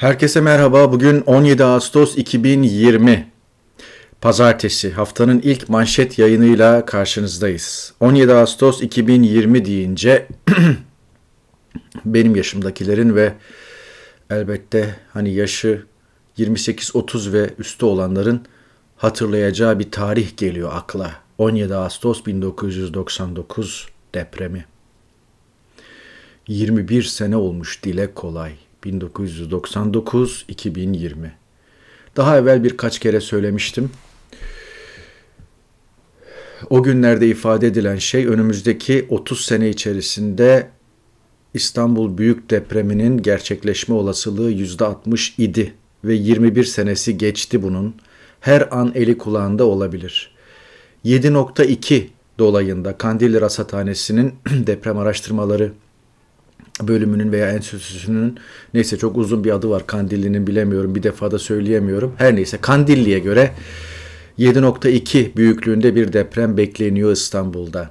Herkese merhaba. Bugün 17 Ağustos 2020. Pazartesi haftanın ilk manşet yayınıyla karşınızdayız. 17 Ağustos 2020 deyince benim yaşımdakilerin ve elbette hani yaşı 28-30 ve üstü olanların hatırlayacağı bir tarih geliyor akla. 17 Ağustos 1999 depremi. 21 sene olmuş dile kolay.'' 1999-2020. Daha evvel birkaç kere söylemiştim. O günlerde ifade edilen şey önümüzdeki 30 sene içerisinde İstanbul Büyük Depremi'nin gerçekleşme olasılığı %60 idi ve 21 senesi geçti bunun. Her an eli kulağında olabilir. 7.2 dolayında Kandilli Rasathanesi'nin deprem araştırmaları bölümünün veya enstitüsünün neyse çok uzun bir adı var Kandilli'nin bilemiyorum bir defada söyleyemiyorum. Her neyse Kandilli'ye göre 7.2 büyüklüğünde bir deprem bekleniyor İstanbul'da.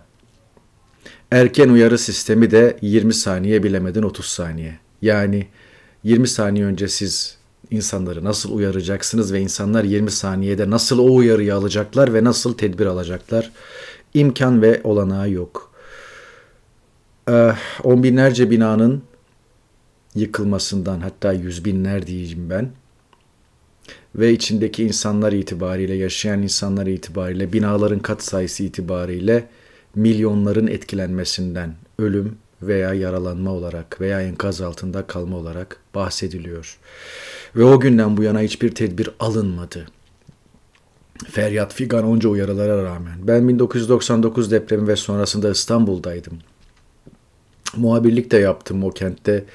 Erken uyarı sistemi de 20 saniye bilemedin 30 saniye. Yani 20 saniye önce siz insanları nasıl uyaracaksınız ve insanlar 20 saniyede nasıl o uyarıyı alacaklar ve nasıl tedbir alacaklar? İmkan ve olanağı yok. Eh, on binlerce binanın yıkılmasından hatta yüz binler diyeyim ben ve içindeki insanlar itibariyle yaşayan insanlar itibariyle binaların kat sayısı itibariyle milyonların etkilenmesinden ölüm veya yaralanma olarak veya enkaz altında kalma olarak bahsediliyor. Ve o günden bu yana hiçbir tedbir alınmadı. Feryat Figan onca uyarılara rağmen. Ben 1999 depremi ve sonrasında İstanbul'daydım muhabirlik de yaptım o kentte.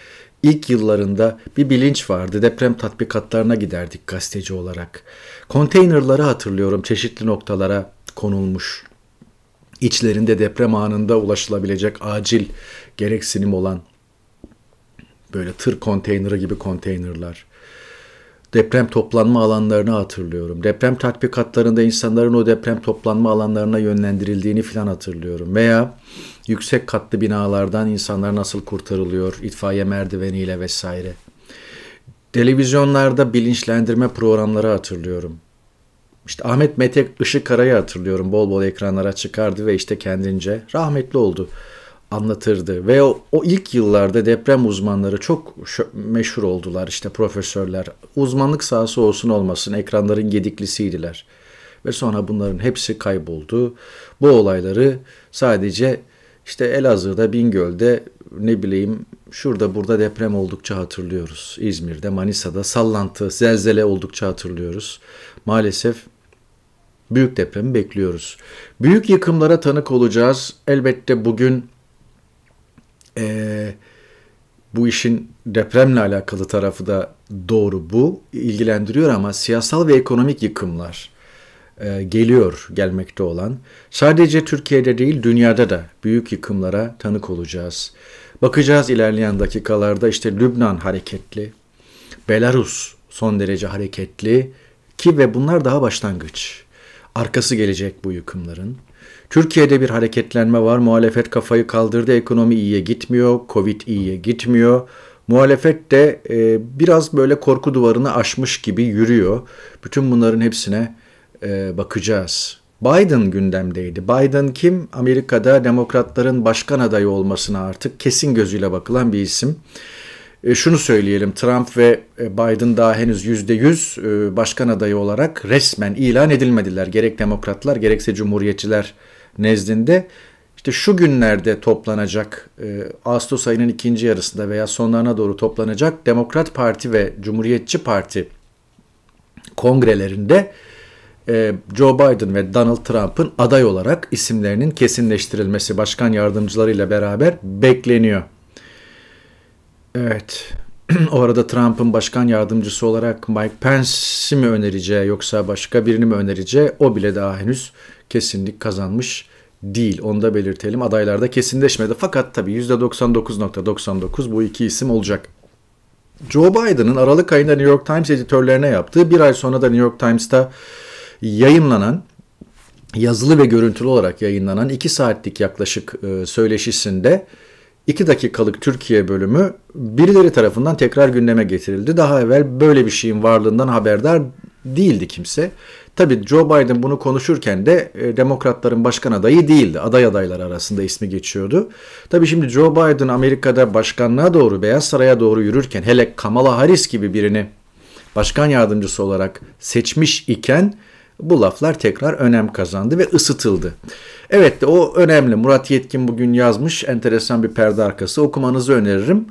İlk yıllarında bir bilinç vardı. Deprem tatbikatlarına giderdik gazeteci olarak. Konteynerları hatırlıyorum çeşitli noktalara konulmuş. İçlerinde deprem anında ulaşılabilecek acil gereksinim olan böyle tır konteyneri gibi konteynerlar. Deprem toplanma alanlarını hatırlıyorum. Deprem tatbikatlarında insanların o deprem toplanma alanlarına yönlendirildiğini filan hatırlıyorum. Veya yüksek katlı binalardan insanlar nasıl kurtarılıyor, itfaiye merdiveniyle vesaire. Televizyonlarda bilinçlendirme programları hatırlıyorum. İşte Ahmet Mete Işıkkara'yı hatırlıyorum. Bol bol ekranlara çıkardı ve işte kendince rahmetli oldu anlatırdı. Ve o, o ilk yıllarda deprem uzmanları çok meşhur oldular işte profesörler. Uzmanlık sahası olsun olmasın ekranların gediklisiydiler. Ve sonra bunların hepsi kayboldu. Bu olayları sadece işte Elazığ'da, Bingöl'de ne bileyim şurada burada deprem oldukça hatırlıyoruz. İzmir'de, Manisa'da sallantı, zelzele oldukça hatırlıyoruz. Maalesef büyük depremi bekliyoruz. Büyük yıkımlara tanık olacağız. Elbette bugün e, bu işin depremle alakalı tarafı da doğru bu ilgilendiriyor ama siyasal ve ekonomik yıkımlar e, geliyor gelmekte olan. Sadece Türkiye'de değil dünyada da büyük yıkımlara tanık olacağız. Bakacağız ilerleyen dakikalarda işte Lübnan hareketli, Belarus son derece hareketli ki ve bunlar daha başlangıç. Arkası gelecek bu yıkımların. Türkiye'de bir hareketlenme var. Muhalefet kafayı kaldırdı. Ekonomi iyiye gitmiyor. Covid iyiye gitmiyor. Muhalefet de e, biraz böyle korku duvarını aşmış gibi yürüyor. Bütün bunların hepsine e, bakacağız. Biden gündemdeydi. Biden kim? Amerika'da demokratların başkan adayı olmasına artık kesin gözüyle bakılan bir isim. E, şunu söyleyelim Trump ve e, Biden daha henüz %100 e, başkan adayı olarak resmen ilan edilmediler. Gerek demokratlar gerekse cumhuriyetçiler nezdinde. İşte şu günlerde toplanacak, Ağustos ayının ikinci yarısında veya sonlarına doğru toplanacak Demokrat Parti ve Cumhuriyetçi Parti kongrelerinde ee, Joe Biden ve Donald Trump'ın aday olarak isimlerinin kesinleştirilmesi başkan yardımcılarıyla beraber bekleniyor. Evet. o arada Trump'ın başkan yardımcısı olarak Mike Pence'i mi önereceği yoksa başka birini mi önereceği o bile daha henüz kesinlik kazanmış değil. Onu da belirtelim. Adaylarda kesinleşmedi. Fakat tabii %99.99 bu iki isim olacak. Joe Biden'ın Aralık ayında New York Times editörlerine yaptığı bir ay sonra da New York Times'ta yayınlanan yazılı ve görüntülü olarak yayınlanan 2 saatlik yaklaşık e, söyleşisinde 2 dakikalık Türkiye bölümü birileri tarafından tekrar gündeme getirildi. Daha evvel böyle bir şeyin varlığından haberdar değildi kimse. Tabii Joe Biden bunu konuşurken de e, demokratların başkan adayı değildi. Aday adayları arasında ismi geçiyordu. Tabii şimdi Joe Biden Amerika'da başkanlığa doğru Beyaz Saray'a doğru yürürken hele Kamala Harris gibi birini başkan yardımcısı olarak seçmiş iken bu laflar tekrar önem kazandı ve ısıtıldı. Evet de o önemli. Murat Yetkin bugün yazmış enteresan bir perde arkası okumanızı öneririm.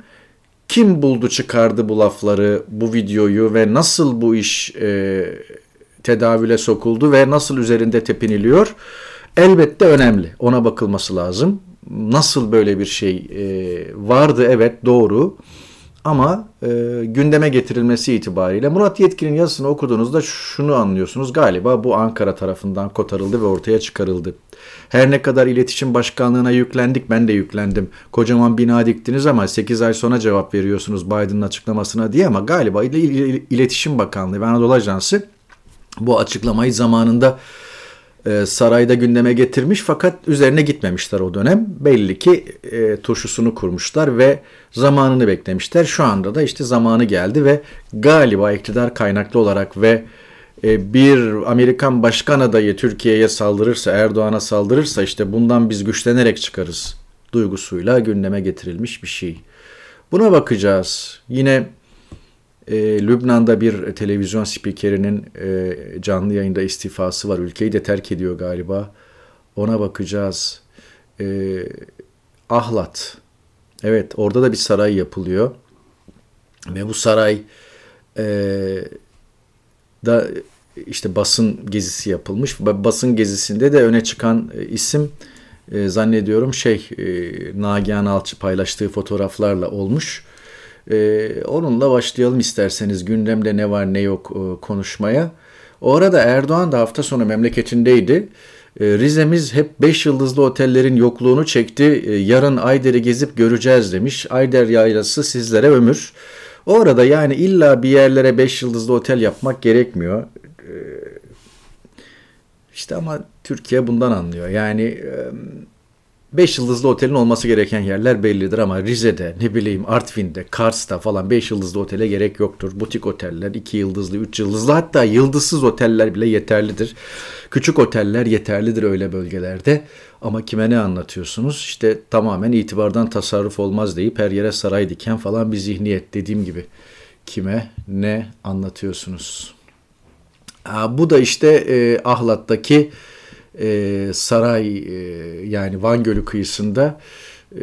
Kim buldu çıkardı bu lafları, bu videoyu ve nasıl bu iş e, tedavüle sokuldu ve nasıl üzerinde tepiniliyor? Elbette önemli. Ona bakılması lazım. Nasıl böyle bir şey e, vardı? Evet doğru. Doğru ama e, gündeme getirilmesi itibariyle Murat Yetkin'in yazısını okuduğunuzda şunu anlıyorsunuz. Galiba bu Ankara tarafından kotarıldı ve ortaya çıkarıldı. Her ne kadar iletişim başkanlığına yüklendik ben de yüklendim. Kocaman bina diktiniz ama 8 ay sonra cevap veriyorsunuz Biden'ın açıklamasına diye ama galiba İl İletişim Bakanlığı ve Anadolu Ajansı bu açıklamayı zamanında e, sarayda gündeme getirmiş fakat üzerine gitmemişler o dönem. Belli ki e, turşusunu kurmuşlar ve zamanını beklemişler. Şu anda da işte zamanı geldi ve galiba iktidar kaynaklı olarak ve e, bir Amerikan başkan adayı Türkiye'ye saldırırsa, Erdoğan'a saldırırsa işte bundan biz güçlenerek çıkarız duygusuyla gündeme getirilmiş bir şey. Buna bakacağız. Yine e, Lübnan'da bir televizyon spikerinin e, canlı yayında istifası var. Ülkeyi de terk ediyor galiba. Ona bakacağız. E, Ahlat. Evet orada da bir saray yapılıyor. Ve bu saray e, da işte basın gezisi yapılmış. Basın gezisinde de öne çıkan e, isim e, zannediyorum şey e, Nagihan Alçı paylaştığı fotoğraflarla olmuş. E, onunla başlayalım isterseniz gündemde ne var ne yok e, konuşmaya. O arada Erdoğan da hafta sonu memleketindeydi. E, Rize'miz hep 5 yıldızlı otellerin yokluğunu çekti. E, yarın Ayder'i gezip göreceğiz demiş. Ayder yaylası sizlere ömür. O arada yani illa bir yerlere 5 yıldızlı otel yapmak gerekmiyor. E, işte ama Türkiye bundan anlıyor. Yani... E, 5 yıldızlı otelin olması gereken yerler bellidir ama Rize'de, ne bileyim Artvin'de, Kars'ta falan 5 yıldızlı otele gerek yoktur. Butik oteller 2 yıldızlı, 3 yıldızlı hatta yıldızsız oteller bile yeterlidir. Küçük oteller yeterlidir öyle bölgelerde. Ama kime ne anlatıyorsunuz? İşte tamamen itibardan tasarruf olmaz deyip her yere saray diken falan bir zihniyet dediğim gibi. Kime ne anlatıyorsunuz? Aa, bu da işte e, Ahlat'taki e, saray e, yani Van Gölü kıyısında e,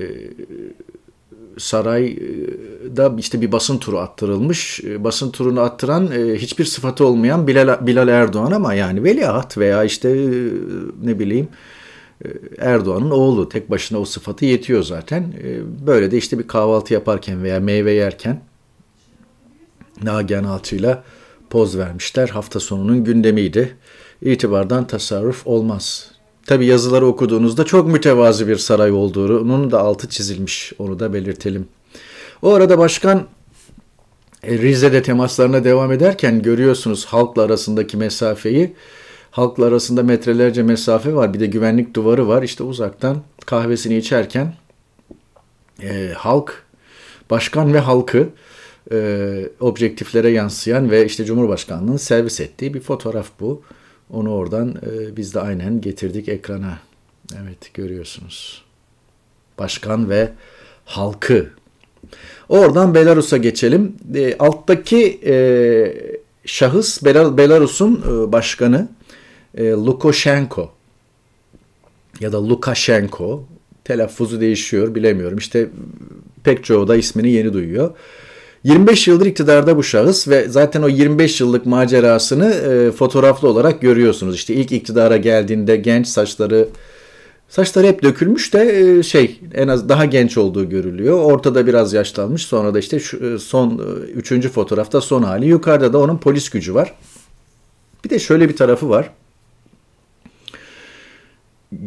sarayda e, işte bir basın turu attırılmış. E, basın turunu attıran e, hiçbir sıfatı olmayan Bilal, Bilal Erdoğan ama yani veliaht veya işte ne bileyim Erdoğan'ın oğlu. Tek başına o sıfatı yetiyor zaten. Böyle de işte bir kahvaltı yaparken veya meyve yerken Nagihan Altı'yla poz vermişler. Hafta sonunun gündemiydi itibardan tasarruf olmaz. Tabi yazıları okuduğunuzda çok mütevazi bir saray olduğunun da altı çizilmiş. Onu da belirtelim. O arada başkan e, Rize'de temaslarına devam ederken görüyorsunuz halkla arasındaki mesafeyi. Halkla arasında metrelerce mesafe var. Bir de güvenlik duvarı var. İşte uzaktan kahvesini içerken e, halk, başkan ve halkı e, objektiflere yansıyan ve işte Cumhurbaşkanlığının servis ettiği bir fotoğraf bu. Onu oradan e, biz de aynen getirdik ekrana. Evet görüyorsunuz. Başkan ve halkı. Oradan Belarus'a geçelim. E, alttaki e, şahıs Belarus'un e, başkanı e, Lukashenko ya da Lukashenko telaffuzu değişiyor bilemiyorum. İşte pek çoğu da ismini yeni duyuyor. 25 yıldır iktidarda bu şahıs ve zaten o 25 yıllık macerasını e, fotoğraflı olarak görüyorsunuz. İşte ilk iktidara geldiğinde genç saçları saçları hep dökülmüş de e, şey en az daha genç olduğu görülüyor. Ortada biraz yaşlanmış. Sonra da işte şu, e, son e, üçüncü fotoğrafta son hali. Yukarıda da onun polis gücü var. Bir de şöyle bir tarafı var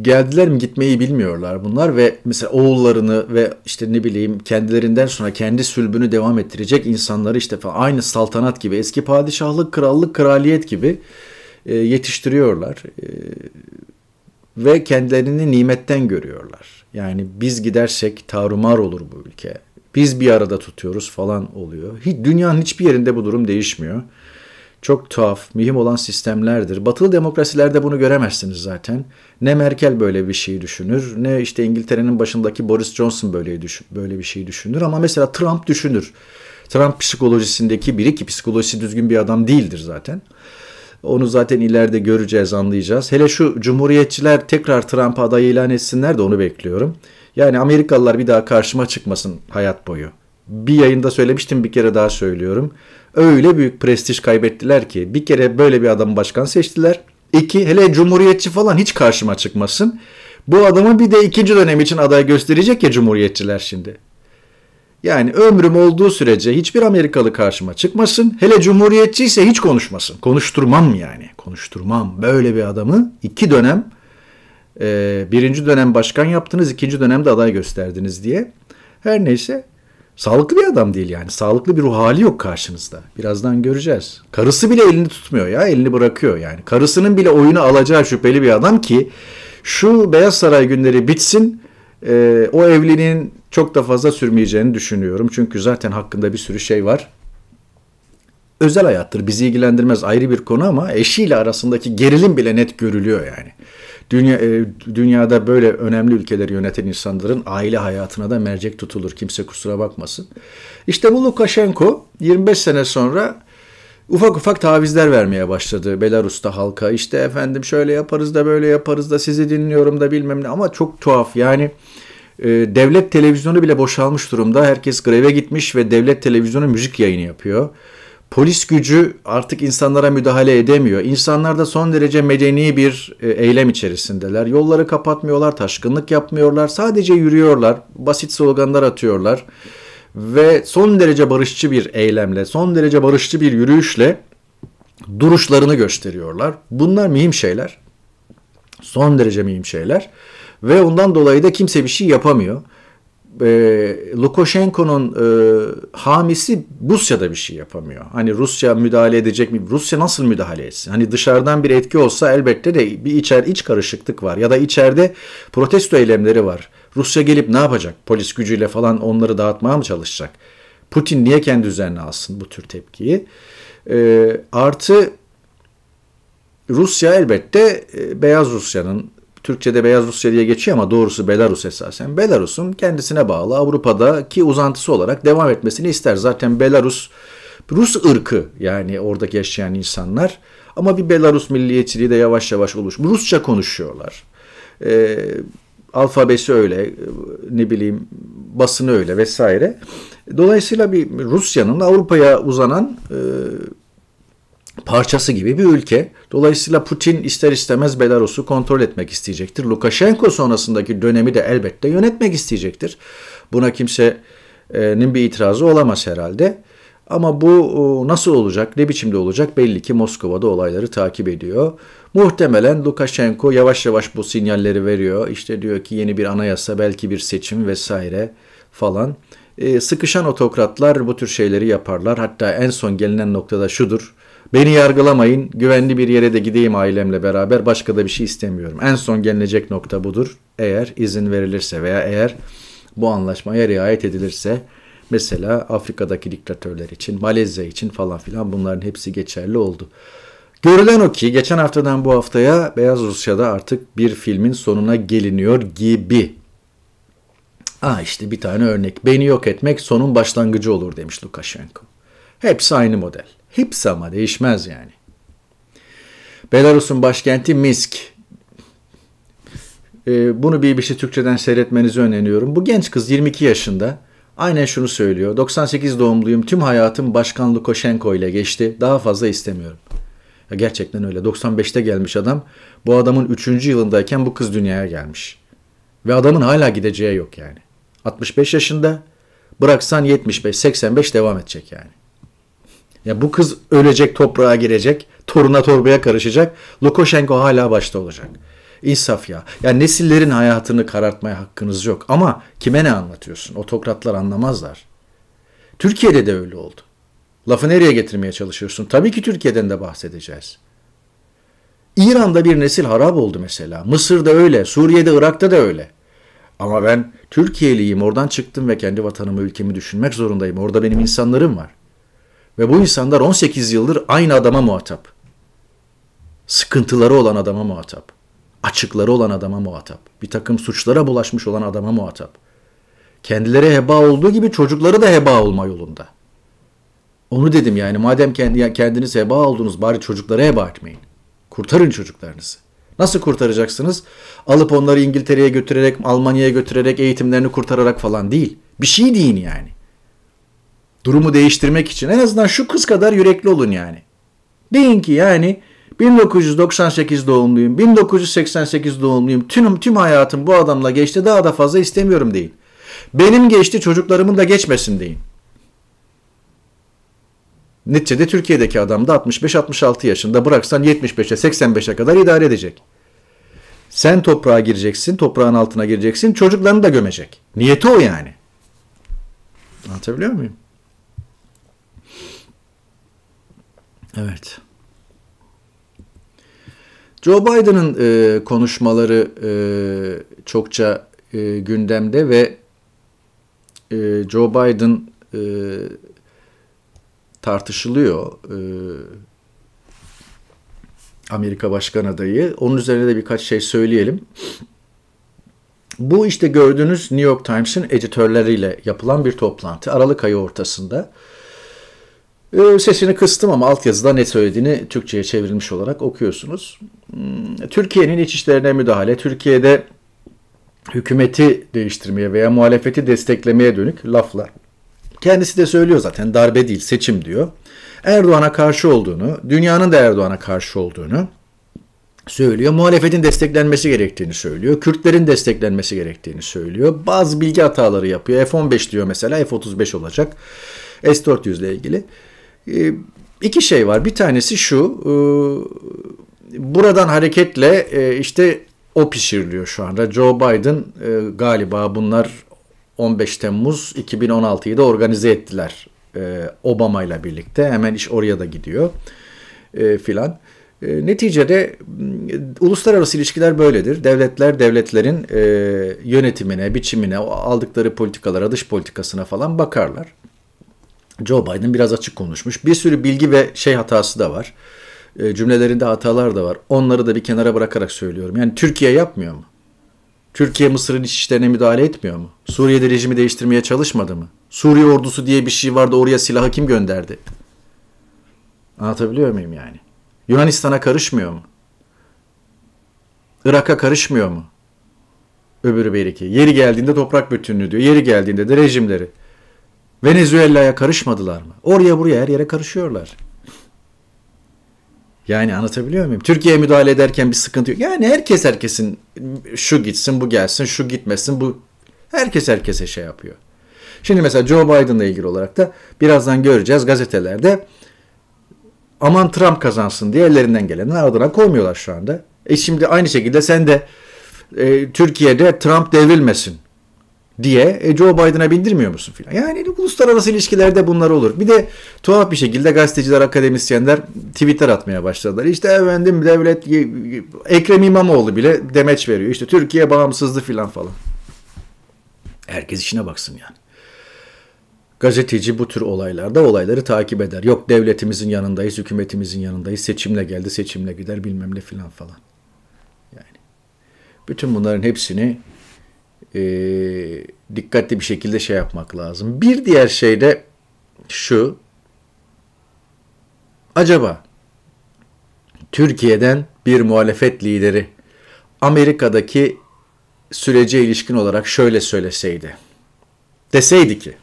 geldiler mi gitmeyi bilmiyorlar bunlar ve mesela oğullarını ve işte ne bileyim kendilerinden sonra kendi sülbünü devam ettirecek insanları işte falan aynı saltanat gibi eski padişahlık, krallık, kraliyet gibi e, yetiştiriyorlar. E, ve kendilerini nimetten görüyorlar. Yani biz gidersek tarumar olur bu ülke. Biz bir arada tutuyoruz falan oluyor. Hiç, dünyanın hiçbir yerinde bu durum değişmiyor çok tuhaf, mühim olan sistemlerdir. Batılı demokrasilerde bunu göremezsiniz zaten. Ne Merkel böyle bir şey düşünür, ne işte İngiltere'nin başındaki Boris Johnson böyle, düşün, böyle bir şey düşünür. Ama mesela Trump düşünür. Trump psikolojisindeki biri ki psikolojisi düzgün bir adam değildir zaten. Onu zaten ileride göreceğiz, anlayacağız. Hele şu cumhuriyetçiler tekrar Trump'a aday ilan etsinler de onu bekliyorum. Yani Amerikalılar bir daha karşıma çıkmasın hayat boyu. Bir yayında söylemiştim bir kere daha söylüyorum öyle büyük prestij kaybettiler ki bir kere böyle bir adam başkan seçtiler. İki hele cumhuriyetçi falan hiç karşıma çıkmasın. Bu adamı bir de ikinci dönem için aday gösterecek ya cumhuriyetçiler şimdi. Yani ömrüm olduğu sürece hiçbir Amerikalı karşıma çıkmasın. Hele cumhuriyetçi ise hiç konuşmasın. Konuşturmam yani. Konuşturmam. Böyle bir adamı iki dönem e, birinci dönem başkan yaptınız, ikinci dönemde aday gösterdiniz diye. Her neyse Sağlıklı bir adam değil yani. Sağlıklı bir ruh hali yok karşınızda. Birazdan göreceğiz. Karısı bile elini tutmuyor ya. Elini bırakıyor yani. Karısının bile oyunu alacağı şüpheli bir adam ki şu Beyaz Saray günleri bitsin e, o evliliğin çok da fazla sürmeyeceğini düşünüyorum. Çünkü zaten hakkında bir sürü şey var. Özel hayattır. Bizi ilgilendirmez ayrı bir konu ama eşiyle arasındaki gerilim bile net görülüyor yani. Dünya, e, dünyada böyle önemli ülkeleri yöneten insanların aile hayatına da mercek tutulur. Kimse kusura bakmasın. İşte bu Lukashenko 25 sene sonra ufak ufak tavizler vermeye başladı Belarus'ta halka. İşte efendim şöyle yaparız da böyle yaparız da sizi dinliyorum da bilmem ne ama çok tuhaf yani e, devlet televizyonu bile boşalmış durumda. Herkes greve gitmiş ve devlet televizyonu müzik yayını yapıyor polis gücü artık insanlara müdahale edemiyor. İnsanlar da son derece medeni bir e, eylem içerisindeler. Yolları kapatmıyorlar, taşkınlık yapmıyorlar. Sadece yürüyorlar, basit sloganlar atıyorlar. Ve son derece barışçı bir eylemle, son derece barışçı bir yürüyüşle duruşlarını gösteriyorlar. Bunlar mühim şeyler. Son derece mühim şeyler. Ve ondan dolayı da kimse bir şey yapamıyor e, Lukashenko'nun e, hamisi Rusya'da bir şey yapamıyor. Hani Rusya müdahale edecek mi? Rusya nasıl müdahale etsin? Hani dışarıdan bir etki olsa elbette de bir içer iç karışıklık var ya da içeride protesto eylemleri var. Rusya gelip ne yapacak? Polis gücüyle falan onları dağıtmaya mı çalışacak? Putin niye kendi üzerine alsın bu tür tepkiyi? E, artı Rusya elbette e, Beyaz Rusya'nın Türkçe'de Beyaz Rusya diye geçiyor ama doğrusu Belarus esasen. Belarus'un kendisine bağlı Avrupa'daki uzantısı olarak devam etmesini ister. Zaten Belarus Rus ırkı yani oradaki yaşayan insanlar ama bir Belarus milliyetçiliği de yavaş yavaş oluşmuş. Rusça konuşuyorlar. E, alfabesi öyle, ne bileyim basını öyle vesaire. Dolayısıyla bir Rusya'nın Avrupa'ya uzanan e, parçası gibi bir ülke. Dolayısıyla Putin ister istemez Belarus'u kontrol etmek isteyecektir. Lukashenko sonrasındaki dönemi de elbette yönetmek isteyecektir. Buna kimsenin bir itirazı olamaz herhalde. Ama bu e, nasıl olacak, ne biçimde olacak belli ki Moskova'da olayları takip ediyor. Muhtemelen Lukashenko yavaş yavaş bu sinyalleri veriyor. İşte diyor ki yeni bir anayasa, belki bir seçim vesaire falan. E, sıkışan otokratlar bu tür şeyleri yaparlar. Hatta en son gelinen noktada şudur. Beni yargılamayın. Güvenli bir yere de gideyim ailemle beraber. Başka da bir şey istemiyorum. En son gelinecek nokta budur. Eğer izin verilirse veya eğer bu anlaşmaya riayet edilirse mesela Afrika'daki diktatörler için, Malezya için falan filan bunların hepsi geçerli oldu. Görülen o ki geçen haftadan bu haftaya Beyaz Rusya'da artık bir filmin sonuna geliniyor gibi. Ah işte bir tane örnek. Beni yok etmek sonun başlangıcı olur demiş Lukashenko. Hepsi aynı model. Hepsi ama değişmez yani. Belarus'un başkenti Misk. Ee, bunu bir bir şey Türkçeden seyretmenizi öneriyorum. Bu genç kız 22 yaşında. Aynen şunu söylüyor. 98 doğumluyum. Tüm hayatım Başkan Lukashenko ile geçti. Daha fazla istemiyorum. Ya gerçekten öyle. 95'te gelmiş adam. Bu adamın 3. yılındayken bu kız dünyaya gelmiş. Ve adamın hala gideceği yok yani. 65 yaşında. Bıraksan 75, 85 devam edecek yani. Ya bu kız ölecek, toprağa girecek, toruna torbaya karışacak. Lukashenko hala başta olacak. İnsaf ya. Ya nesillerin hayatını karartmaya hakkınız yok. Ama kime ne anlatıyorsun? Otokratlar anlamazlar. Türkiye'de de öyle oldu. Lafı nereye getirmeye çalışıyorsun? Tabii ki Türkiye'den de bahsedeceğiz. İran'da bir nesil harap oldu mesela. Mısır'da öyle, Suriye'de, Irak'ta da öyle. Ama ben Türkiye'liyim, oradan çıktım ve kendi vatanımı, ülkemi düşünmek zorundayım. Orada benim insanlarım var. Ve bu insanlar 18 yıldır aynı adama muhatap. Sıkıntıları olan adama muhatap. Açıkları olan adama muhatap. Bir takım suçlara bulaşmış olan adama muhatap. Kendileri heba olduğu gibi çocukları da heba olma yolunda. Onu dedim yani madem kendi, kendiniz heba oldunuz bari çocuklara heba etmeyin. Kurtarın çocuklarınızı. Nasıl kurtaracaksınız? Alıp onları İngiltere'ye götürerek, Almanya'ya götürerek, eğitimlerini kurtararak falan değil. Bir şey deyin yani durumu değiştirmek için. En azından şu kız kadar yürekli olun yani. Deyin ki yani 1998 doğumluyum, 1988 doğumluyum, tüm, tüm hayatım bu adamla geçti daha da fazla istemiyorum deyin. Benim geçti çocuklarımın da geçmesin deyin. Neticede Türkiye'deki adam da 65-66 yaşında bıraksan 75'e 85'e kadar idare edecek. Sen toprağa gireceksin, toprağın altına gireceksin, çocuklarını da gömecek. Niyeti o yani. Anlatabiliyor muyum? Evet. Joe Biden'ın e, konuşmaları e, çokça e, gündemde ve e, Joe Biden e, tartışılıyor. E, Amerika Başkan adayı. Onun üzerine de birkaç şey söyleyelim. Bu işte gördüğünüz New York Times'in editörleriyle yapılan bir toplantı. Aralık ayı ortasında. Ee, sesini kıstım ama altyazıda ne söylediğini Türkçe'ye çevrilmiş olarak okuyorsunuz. Hmm, Türkiye'nin iç işlerine müdahale, Türkiye'de hükümeti değiştirmeye veya muhalefeti desteklemeye dönük laflar. Kendisi de söylüyor zaten darbe değil seçim diyor. Erdoğan'a karşı olduğunu, dünyanın da Erdoğan'a karşı olduğunu söylüyor. Muhalefetin desteklenmesi gerektiğini söylüyor. Kürtlerin desteklenmesi gerektiğini söylüyor. Bazı bilgi hataları yapıyor. F-15 diyor mesela F-35 olacak. S-400 ile ilgili. Ee, iki şey var. Bir tanesi şu. E, buradan hareketle e, işte o pişiriliyor şu anda. Joe Biden e, galiba bunlar 15 Temmuz 2016'yı da organize ettiler. Obama ile birlikte. Hemen iş oraya da gidiyor filan. Neticede uluslararası ilişkiler böyledir. Devletler devletlerin e, yönetimine, biçimine, aldıkları politikalara, dış politikasına falan bakarlar. Joe Biden biraz açık konuşmuş. Bir sürü bilgi ve şey hatası da var. E, cümlelerinde hatalar da var. Onları da bir kenara bırakarak söylüyorum. Yani Türkiye yapmıyor mu? Türkiye Mısır'ın iç işlerine müdahale etmiyor mu? Suriye'de rejimi değiştirmeye çalışmadı mı? Suriye ordusu diye bir şey vardı oraya silahı kim gönderdi? Anlatabiliyor muyum yani? Yunanistan'a karışmıyor mu? Irak'a karışmıyor mu? Öbürü belki. Yeri geldiğinde toprak bütünlüğü diyor. Yeri geldiğinde de rejimleri. Venezuela'ya karışmadılar mı? Oraya buraya her yere karışıyorlar. Yani anlatabiliyor muyum? Türkiye'ye müdahale ederken bir sıkıntı yok. Yani herkes herkesin şu gitsin, bu gelsin, şu gitmesin, bu herkes herkese şey yapıyor. Şimdi mesela Joe Biden'la ilgili olarak da birazdan göreceğiz gazetelerde aman Trump kazansın diye ellerinden gelenin ardına koymuyorlar şu anda. E şimdi aynı şekilde sen de e, Türkiye'de Trump devrilmesin diye e, Joe Biden'a bildirmiyor musun filan. Yani uluslararası ilişkilerde bunlar olur. Bir de tuhaf bir şekilde gazeteciler, akademisyenler Twitter atmaya başladılar. İşte efendim devlet e, e, Ekrem İmamoğlu bile demeç veriyor. İşte Türkiye bağımsızdı filan falan. Herkes işine baksın yani. Gazeteci bu tür olaylarda olayları takip eder. Yok devletimizin yanındayız, hükümetimizin yanındayız. Seçimle geldi, seçimle gider bilmem ne filan falan. Yani bütün bunların hepsini e, dikkatli bir şekilde şey yapmak lazım. Bir diğer şey de şu. Acaba Türkiye'den bir muhalefet lideri Amerika'daki sürece ilişkin olarak şöyle söyleseydi. Deseydi ki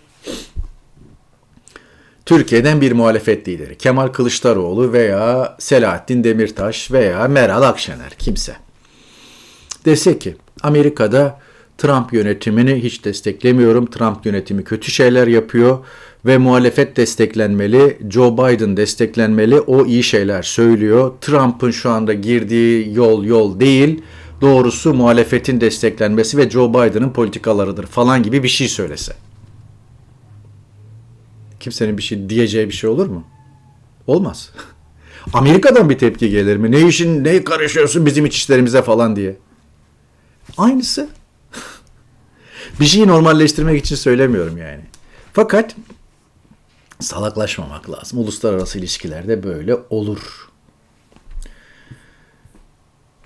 Türkiye'den bir muhalefet lideri Kemal Kılıçdaroğlu veya Selahattin Demirtaş veya Meral Akşener kimse dese ki Amerika'da Trump yönetimini hiç desteklemiyorum. Trump yönetimi kötü şeyler yapıyor ve muhalefet desteklenmeli, Joe Biden desteklenmeli. O iyi şeyler söylüyor. Trump'ın şu anda girdiği yol yol değil. Doğrusu muhalefetin desteklenmesi ve Joe Biden'ın politikalarıdır falan gibi bir şey söylese. Kimsenin bir şey diyeceği bir şey olur mu? Olmaz. Amerika'dan bir tepki gelir mi? Ne işin, ne karışıyorsun bizim iç işlerimize falan diye. Aynısı bir şeyi normalleştirmek için söylemiyorum yani. Fakat salaklaşmamak lazım. Uluslararası ilişkilerde böyle olur.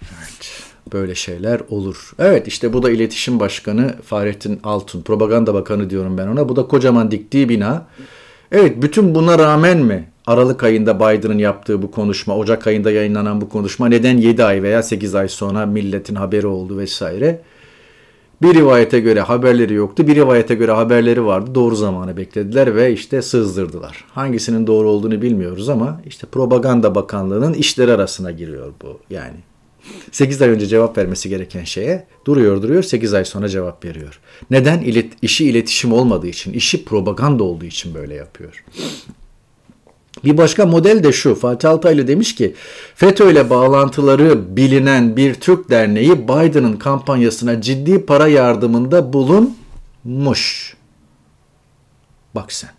Evet, böyle şeyler olur. Evet işte bu da iletişim başkanı Fahrettin Altun. Propaganda bakanı diyorum ben ona. Bu da kocaman diktiği bina. Evet bütün buna rağmen mi Aralık ayında Biden'ın yaptığı bu konuşma, Ocak ayında yayınlanan bu konuşma neden 7 ay veya 8 ay sonra milletin haberi oldu vesaire? Bir rivayete göre haberleri yoktu, bir rivayete göre haberleri vardı. Doğru zamanı beklediler ve işte sızdırdılar. Hangisinin doğru olduğunu bilmiyoruz ama işte Propaganda Bakanlığı'nın işleri arasına giriyor bu yani. 8 ay önce cevap vermesi gereken şeye duruyor duruyor 8 ay sonra cevap veriyor. Neden? İlet, işi iletişim olmadığı için, işi propaganda olduğu için böyle yapıyor. Bir başka model de şu. Fatih Altaylı demiş ki FETÖ ile bağlantıları bilinen bir Türk derneği Biden'ın kampanyasına ciddi para yardımında bulunmuş. Bak sen.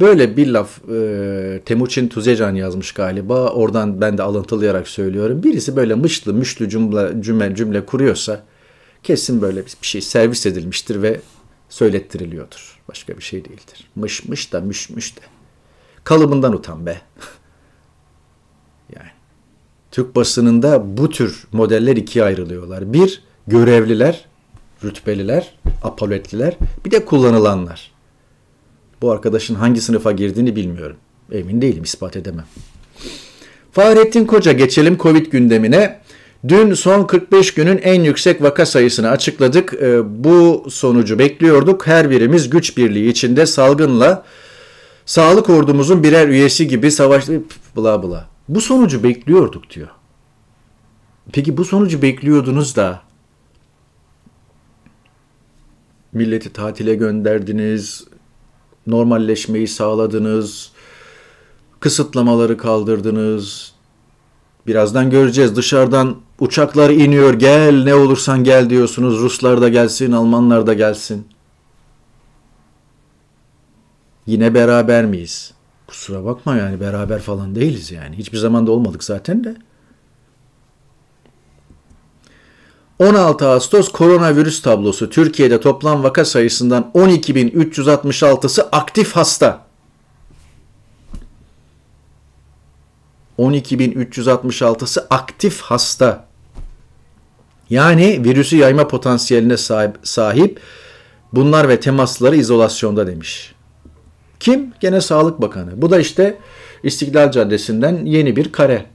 Böyle bir laf e, Temuçin Tuzecan yazmış galiba. Oradan ben de alıntılayarak söylüyorum. Birisi böyle mışlı müşlü cümle, cümle, cümle kuruyorsa kesin böyle bir şey servis edilmiştir ve söylettiriliyordur. Başka bir şey değildir. Mış mış da müş de. Kalıbından utan be. yani. Türk basınında bu tür modeller ikiye ayrılıyorlar. Bir, görevliler, rütbeliler, apoletliler. Bir de kullanılanlar. Bu arkadaşın hangi sınıfa girdiğini bilmiyorum. Emin değilim, ispat edemem. Fahrettin Koca geçelim Covid gündemine. Dün son 45 günün en yüksek vaka sayısını açıkladık. Ee, bu sonucu bekliyorduk. Her birimiz güç birliği içinde salgınla sağlık ordumuzun birer üyesi gibi savaşlı bla bla. Bu sonucu bekliyorduk diyor. Peki bu sonucu bekliyordunuz da milleti tatile gönderdiniz, normalleşmeyi sağladınız, kısıtlamaları kaldırdınız. Birazdan göreceğiz dışarıdan Uçaklar iniyor gel ne olursan gel diyorsunuz. Ruslar da gelsin, Almanlar da gelsin. Yine beraber miyiz? Kusura bakma yani beraber falan değiliz yani. Hiçbir zaman da olmadık zaten de. 16 Ağustos koronavirüs tablosu. Türkiye'de toplam vaka sayısından 12.366'sı aktif hasta. 12.366'sı aktif hasta. Yani virüsü yayma potansiyeline sahip, sahip bunlar ve temasları izolasyonda demiş. Kim? Gene Sağlık Bakanı. Bu da işte İstiklal Caddesi'nden yeni bir kare.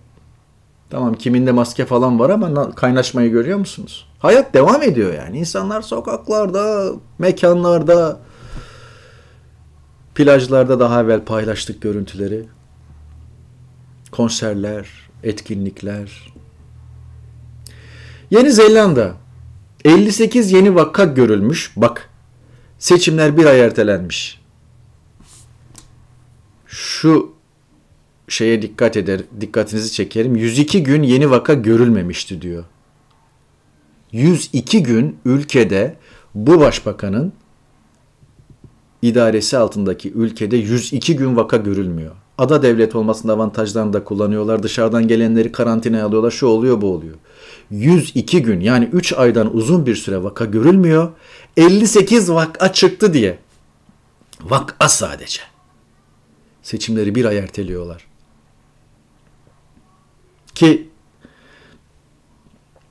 Tamam kiminde maske falan var ama kaynaşmayı görüyor musunuz? Hayat devam ediyor yani. İnsanlar sokaklarda, mekanlarda, plajlarda daha evvel paylaştık görüntüleri konserler, etkinlikler. Yeni Zelanda 58 yeni vaka görülmüş. Bak seçimler bir ay ertelenmiş. Şu şeye dikkat eder, dikkatinizi çekerim. 102 gün yeni vaka görülmemişti diyor. 102 gün ülkede bu başbakanın idaresi altındaki ülkede 102 gün vaka görülmüyor ada devlet olmasının avantajlarını da kullanıyorlar. Dışarıdan gelenleri karantinaya alıyorlar. Şu oluyor bu oluyor. 102 gün yani 3 aydan uzun bir süre vaka görülmüyor. 58 vaka çıktı diye. Vaka sadece. Seçimleri bir ay erteliyorlar. Ki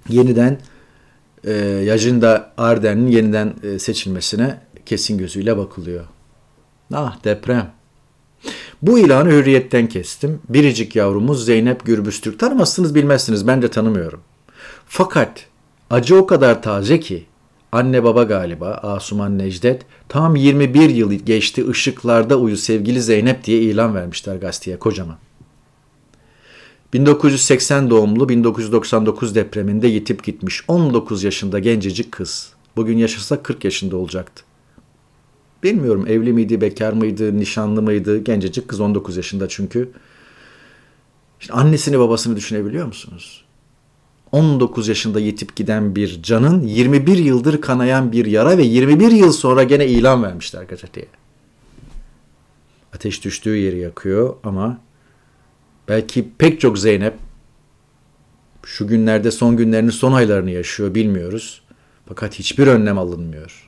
yeniden e, Yajinda Arden'in yeniden e, seçilmesine kesin gözüyle bakılıyor. Ah deprem. Bu ilanı hürriyetten kestim. Biricik yavrumuz Zeynep Gürbüztürk tanımazsınız bilmezsiniz ben de tanımıyorum. Fakat acı o kadar taze ki anne baba galiba Asuman Necdet tam 21 yıl geçti ışıklarda uyu sevgili Zeynep diye ilan vermişler gazeteye kocaman. 1980 doğumlu 1999 depreminde yitip gitmiş 19 yaşında gencecik kız. Bugün yaşasa 40 yaşında olacaktı. Bilmiyorum evli miydi, bekar mıydı, nişanlı mıydı? Gencecik kız 19 yaşında çünkü. Şimdi annesini babasını düşünebiliyor musunuz? 19 yaşında yetip giden bir canın 21 yıldır kanayan bir yara ve 21 yıl sonra gene ilan vermişler gazeteye. Ateş düştüğü yeri yakıyor ama belki pek çok Zeynep şu günlerde son günlerini son aylarını yaşıyor bilmiyoruz. Fakat hiçbir önlem alınmıyor.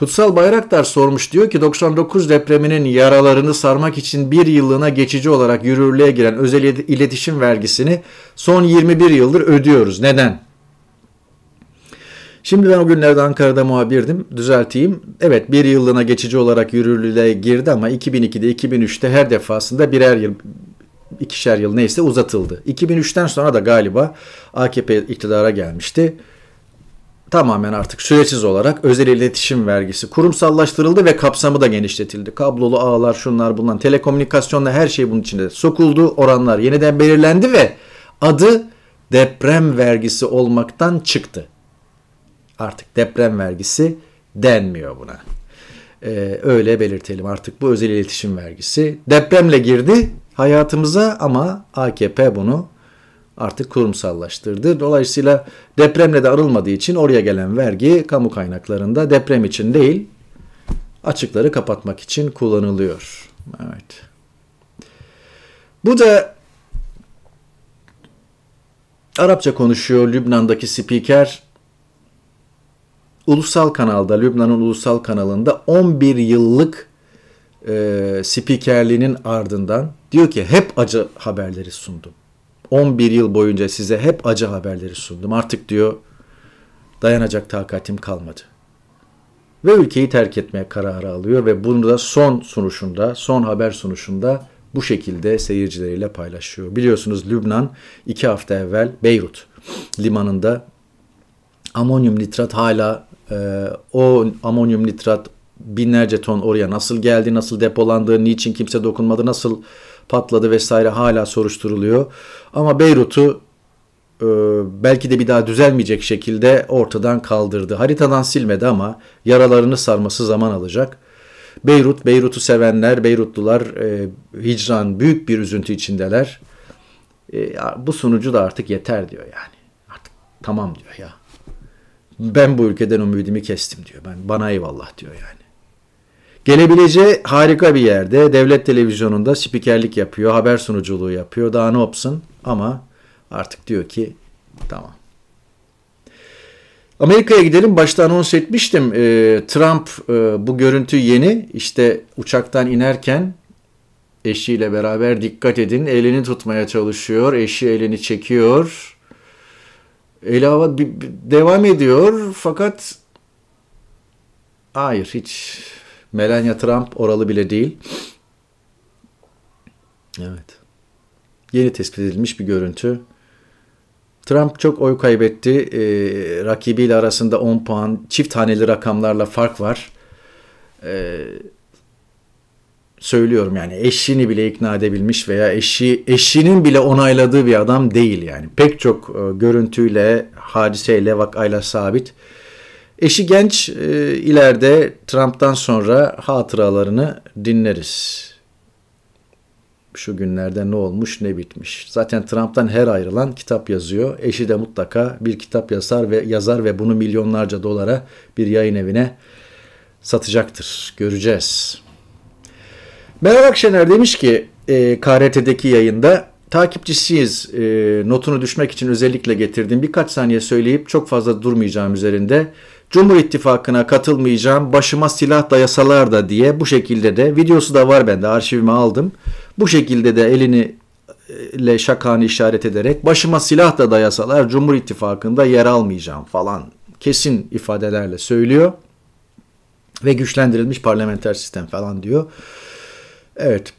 Kutsal Bayraktar sormuş diyor ki 99 depreminin yaralarını sarmak için bir yıllığına geçici olarak yürürlüğe giren özel iletişim vergisini son 21 yıldır ödüyoruz. Neden? Şimdi ben o günlerde Ankara'da muhabirdim. Düzelteyim. Evet bir yıllığına geçici olarak yürürlüğe girdi ama 2002'de 2003'te her defasında birer yıl ikişer yıl neyse uzatıldı. 2003'ten sonra da galiba AKP iktidara gelmişti tamamen artık süresiz olarak özel iletişim vergisi kurumsallaştırıldı ve kapsamı da genişletildi. Kablolu ağlar şunlar bunlar telekomünikasyonla her şey bunun içinde sokuldu. Oranlar yeniden belirlendi ve adı deprem vergisi olmaktan çıktı. Artık deprem vergisi denmiyor buna. Ee, öyle belirtelim artık bu özel iletişim vergisi depremle girdi hayatımıza ama AKP bunu artık kurumsallaştırdı. Dolayısıyla depremle de arılmadığı için oraya gelen vergi kamu kaynaklarında deprem için değil açıkları kapatmak için kullanılıyor. Evet. Bu da Arapça konuşuyor Lübnan'daki spiker. Ulusal kanalda, Lübnan'ın ulusal kanalında 11 yıllık e, spikerliğinin ardından diyor ki hep acı haberleri sundum. 11 yıl boyunca size hep acı haberleri sundum. Artık diyor dayanacak takatim kalmadı. Ve ülkeyi terk etmeye kararı alıyor ve bunu da son sunuşunda, son haber sunuşunda bu şekilde seyircileriyle paylaşıyor. Biliyorsunuz Lübnan iki hafta evvel Beyrut limanında amonyum nitrat hala e, o amonyum nitrat binlerce ton oraya nasıl geldi, nasıl depolandı, niçin kimse dokunmadı, nasıl patladı vesaire hala soruşturuluyor. Ama Beyrut'u e, belki de bir daha düzelmeyecek şekilde ortadan kaldırdı. Haritadan silmedi ama yaralarını sarması zaman alacak. Beyrut, Beyrut'u sevenler, Beyrutlular e, hicran büyük bir üzüntü içindeler. E, bu sunucu da artık yeter diyor yani. Artık tamam diyor ya. Ben bu ülkeden umudumu kestim diyor. Ben bana eyvallah diyor yani. Gelebileceği harika bir yerde. Devlet televizyonunda spikerlik yapıyor, haber sunuculuğu yapıyor. Daha ne olsun. Ama artık diyor ki tamam. Amerika'ya gidelim. Başta anons etmiştim. E, Trump e, bu görüntü yeni. İşte uçaktan inerken eşiyle beraber dikkat edin. Elini tutmaya çalışıyor. Eşi elini çekiyor. Eli hava devam ediyor. Fakat hayır hiç Melania Trump oralı bile değil. Evet. Yeni tespit edilmiş bir görüntü. Trump çok oy kaybetti. E, rakibiyle arasında 10 puan, çift haneli rakamlarla fark var. E, söylüyorum yani eşini bile ikna edebilmiş veya eşi eşinin bile onayladığı bir adam değil yani. Pek çok e, görüntüyle, hadiseyle, vakayla sabit. Eşi genç e, ileride Trump'tan sonra hatıralarını dinleriz. Şu günlerde ne olmuş ne bitmiş. Zaten Trump'tan her ayrılan kitap yazıyor. Eşi de mutlaka bir kitap yazar ve yazar ve bunu milyonlarca dolara bir yayın evine satacaktır. Göreceğiz. Meral Akşener demiş ki e, KRT'deki yayında takipçisiyiz e, notunu düşmek için özellikle getirdim. Birkaç saniye söyleyip çok fazla durmayacağım üzerinde. Cumhur İttifakı'na katılmayacağım, başıma silah dayasalar da diye bu şekilde de videosu da var bende arşivime aldım. Bu şekilde de elini ile e, şakanı işaret ederek başıma silah da dayasalar Cumhur İttifakı'nda yer almayacağım falan kesin ifadelerle söylüyor ve güçlendirilmiş parlamenter sistem falan diyor. Evet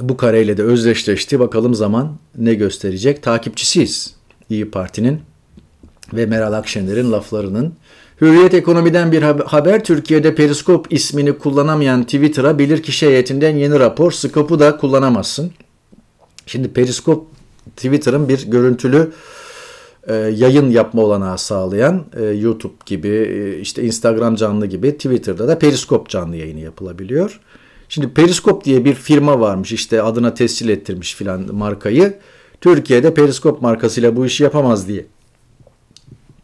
bu kareyle de özdeşleşti. Bakalım zaman ne gösterecek? Takipçisiyiz İyi Parti'nin ve Meral Akşener'in laflarının. Hürriyet ekonomiden bir haber Türkiye'de periskop ismini kullanamayan Twitter'a bilirkişi heyetinden yeni rapor. Skop'u da kullanamazsın. Şimdi periskop Twitter'ın bir görüntülü e, yayın yapma olanağı sağlayan e, YouTube gibi e, işte Instagram canlı gibi Twitter'da da periskop canlı yayını yapılabiliyor. Şimdi Periskop diye bir firma varmış işte adına tescil ettirmiş filan markayı. Türkiye'de Periskop markasıyla bu işi yapamaz diye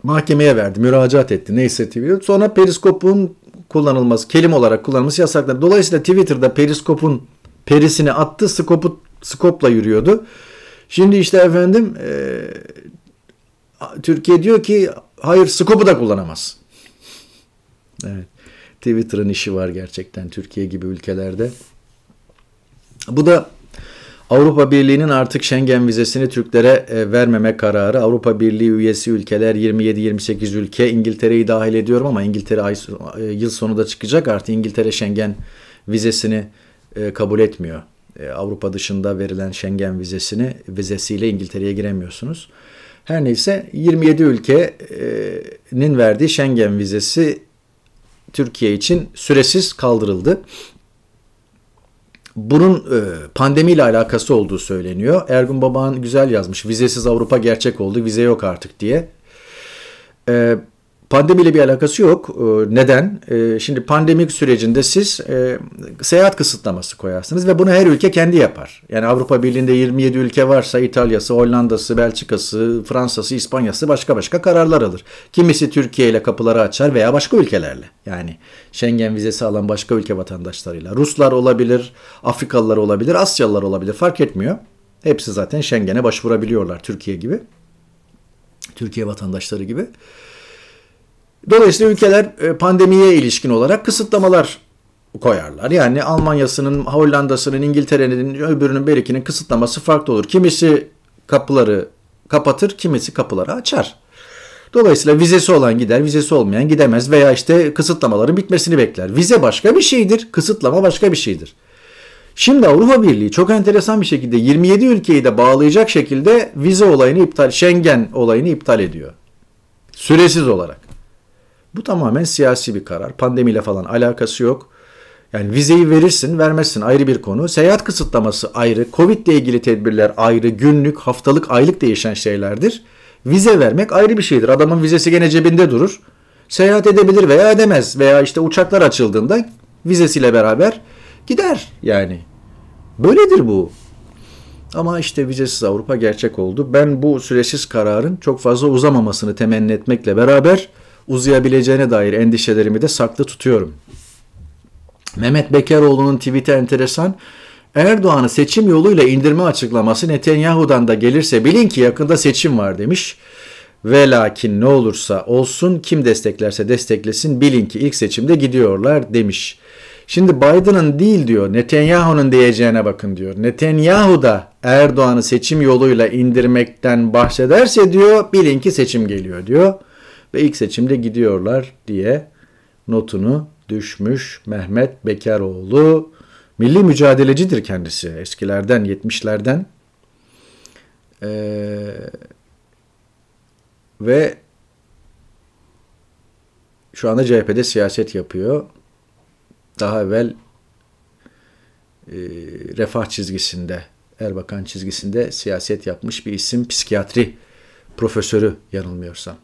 mahkemeye verdi, müracaat etti. Neyse Twitter. Sonra Periskop'un kullanılması, kelime olarak kullanılması yasaklandı. Dolayısıyla Twitter'da Periskop'un perisini attı, Skop'u Skop'la yürüyordu. Şimdi işte efendim e, Türkiye diyor ki hayır Skop'u da kullanamaz. Evet. Twitter'ın işi var gerçekten Türkiye gibi ülkelerde. Bu da Avrupa Birliği'nin artık Schengen vizesini Türklere e, vermeme kararı. Avrupa Birliği üyesi ülkeler 27-28 ülke İngiltere'yi dahil ediyorum ama İngiltere ay, e, yıl sonu da çıkacak artık İngiltere Schengen vizesini e, kabul etmiyor. Avrupa dışında verilen Schengen vizesini vizesiyle İngiltere'ye giremiyorsunuz. Her neyse 27 ülkenin verdiği Schengen vizesi Türkiye için süresiz kaldırıldı. Bunun e, pandemiyle alakası olduğu söyleniyor. Ergun Baba'nın güzel yazmış. Vizesiz Avrupa gerçek oldu. Vize yok artık diye. E, Pandemiyle bir alakası yok. Ee, neden? Ee, şimdi pandemik sürecinde siz e, seyahat kısıtlaması koyarsınız ve bunu her ülke kendi yapar. Yani Avrupa Birliği'nde 27 ülke varsa İtalya'sı, Hollanda'sı, Belçika'sı, Fransa'sı, İspanya'sı başka başka kararlar alır. Kimisi Türkiye ile kapıları açar veya başka ülkelerle. Yani Schengen vizesi alan başka ülke vatandaşlarıyla. Ruslar olabilir, Afrikalılar olabilir, Asyalılar olabilir fark etmiyor. Hepsi zaten Schengen'e başvurabiliyorlar Türkiye gibi. Türkiye vatandaşları gibi. Dolayısıyla ülkeler e, pandemiye ilişkin olarak kısıtlamalar koyarlar. Yani Almanya'sının, Hollanda'sının, İngiltere'nin, öbürünün, berikinin kısıtlaması farklı olur. Kimisi kapıları kapatır, kimisi kapıları açar. Dolayısıyla vizesi olan gider, vizesi olmayan gidemez veya işte kısıtlamaların bitmesini bekler. Vize başka bir şeydir, kısıtlama başka bir şeydir. Şimdi Avrupa Birliği çok enteresan bir şekilde 27 ülkeyi de bağlayacak şekilde vize olayını iptal, Schengen olayını iptal ediyor. Süresiz olarak. Bu tamamen siyasi bir karar. Pandemiyle falan alakası yok. Yani vizeyi verirsin, vermezsin ayrı bir konu. Seyahat kısıtlaması ayrı, Covid ile ilgili tedbirler ayrı, günlük, haftalık, aylık değişen şeylerdir. Vize vermek ayrı bir şeydir. Adamın vizesi gene cebinde durur. Seyahat edebilir veya edemez veya işte uçaklar açıldığında vizesiyle beraber gider yani. Böyledir bu. Ama işte vizesiz Avrupa gerçek oldu. Ben bu süresiz kararın çok fazla uzamamasını temenni etmekle beraber uzayabileceğine dair endişelerimi de saklı tutuyorum. Mehmet Bekaroğlu'nun tweet'i enteresan. Erdoğan'ı seçim yoluyla indirme açıklaması Netanyahu'dan da gelirse bilin ki yakında seçim var demiş. Ve lakin ne olursa olsun kim desteklerse desteklesin bilin ki ilk seçimde gidiyorlar demiş. Şimdi Biden'ın değil diyor Netanyahu'nun diyeceğine bakın diyor. Netanyahu da Erdoğan'ı seçim yoluyla indirmekten bahsederse diyor bilin ki seçim geliyor diyor ve ilk seçimde gidiyorlar diye notunu düşmüş Mehmet Bekaroğlu. Milli mücadelecidir kendisi eskilerden 70'lerden. Ee, ve şu anda CHP'de siyaset yapıyor. Daha evvel e, refah çizgisinde, Erbakan çizgisinde siyaset yapmış bir isim psikiyatri profesörü yanılmıyorsam.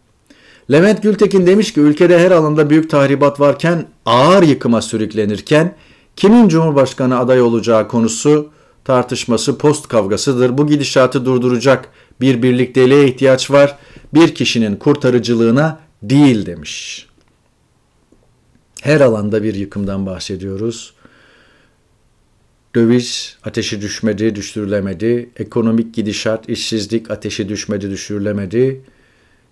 Levent Gültekin demiş ki ülkede her alanda büyük tahribat varken ağır yıkıma sürüklenirken kimin cumhurbaşkanı aday olacağı konusu tartışması post kavgasıdır. Bu gidişatı durduracak bir birlikteliğe ihtiyaç var. Bir kişinin kurtarıcılığına değil demiş. Her alanda bir yıkımdan bahsediyoruz. Döviz ateşi düşmedi, düşürülemedi. Ekonomik gidişat, işsizlik ateşi düşmedi, düşürülemedi.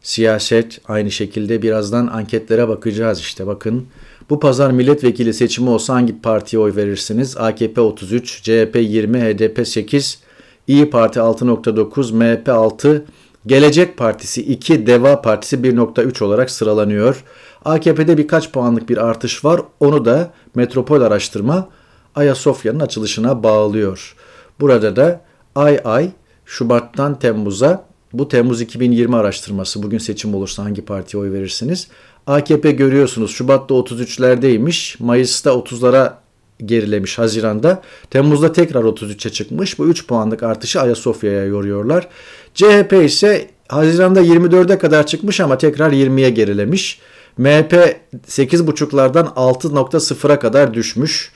Siyaset aynı şekilde birazdan anketlere bakacağız işte bakın. Bu pazar milletvekili seçimi olsa hangi partiye oy verirsiniz? AKP 33, CHP 20, HDP 8, İyi Parti 6.9, MHP 6, Gelecek Partisi 2, Deva Partisi 1.3 olarak sıralanıyor. AKP'de birkaç puanlık bir artış var. Onu da Metropol Araştırma Ayasofya'nın açılışına bağlıyor. Burada da ay ay Şubat'tan Temmuz'a bu Temmuz 2020 araştırması. Bugün seçim olursa hangi partiye oy verirsiniz? AKP görüyorsunuz Şubat'ta 33'lerdeymiş. Mayıs'ta 30'lara gerilemiş Haziran'da. Temmuz'da tekrar 33'e çıkmış. Bu 3 puanlık artışı Ayasofya'ya yoruyorlar. CHP ise Haziran'da 24'e kadar çıkmış ama tekrar 20'ye gerilemiş. MHP 8.5'lardan 6.0'a kadar düşmüş.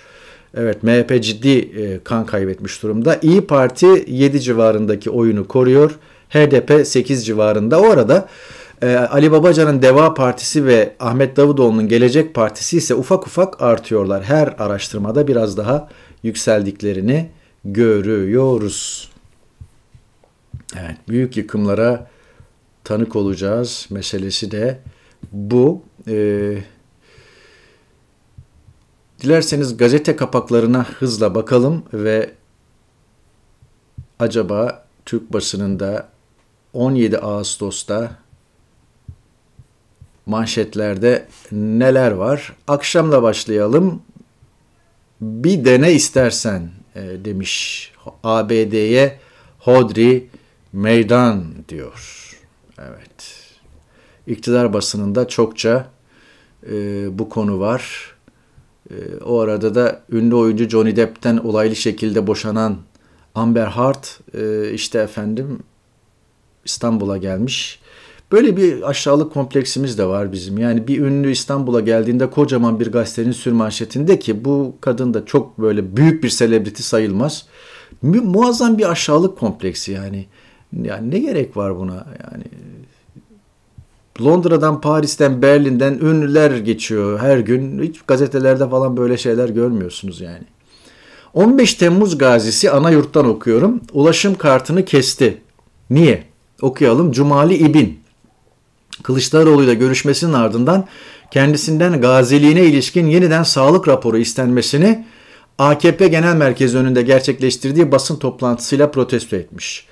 Evet MHP ciddi e, kan kaybetmiş durumda. İyi Parti 7 civarındaki oyunu koruyor. HDP 8 civarında. O arada e, Ali Babacan'ın Deva Partisi ve Ahmet Davutoğlu'nun Gelecek Partisi ise ufak ufak artıyorlar. Her araştırmada biraz daha yükseldiklerini görüyoruz. Evet, büyük yıkımlara tanık olacağız meselesi de bu. Ee, dilerseniz gazete kapaklarına hızla bakalım ve acaba Türk basınında 17 Ağustos'ta manşetlerde neler var? Akşamla başlayalım. Bir dene istersen e, demiş ABD'ye Hodri meydan diyor. Evet. İktidar basınında çokça e, bu konu var. E, o arada da ünlü oyuncu Johnny Depp'ten olaylı şekilde boşanan Amber Hart e, işte efendim İstanbul'a gelmiş. Böyle bir aşağılık kompleksimiz de var bizim. Yani bir ünlü İstanbul'a geldiğinde kocaman bir gazetenin sürmanşetinde ki bu kadın da çok böyle büyük bir selebriti sayılmaz. Muazzam bir aşağılık kompleksi yani. Yani ne gerek var buna yani. Londra'dan, Paris'ten, Berlin'den ünlüler geçiyor her gün. Hiç gazetelerde falan böyle şeyler görmüyorsunuz yani. 15 Temmuz gazisi ana yurttan okuyorum. Ulaşım kartını kesti. Niye? okuyalım. Cumali İbin Kılıçdaroğlu ile görüşmesinin ardından kendisinden gaziliğine ilişkin yeniden sağlık raporu istenmesini AKP Genel Merkezi önünde gerçekleştirdiği basın toplantısıyla protesto etmiş.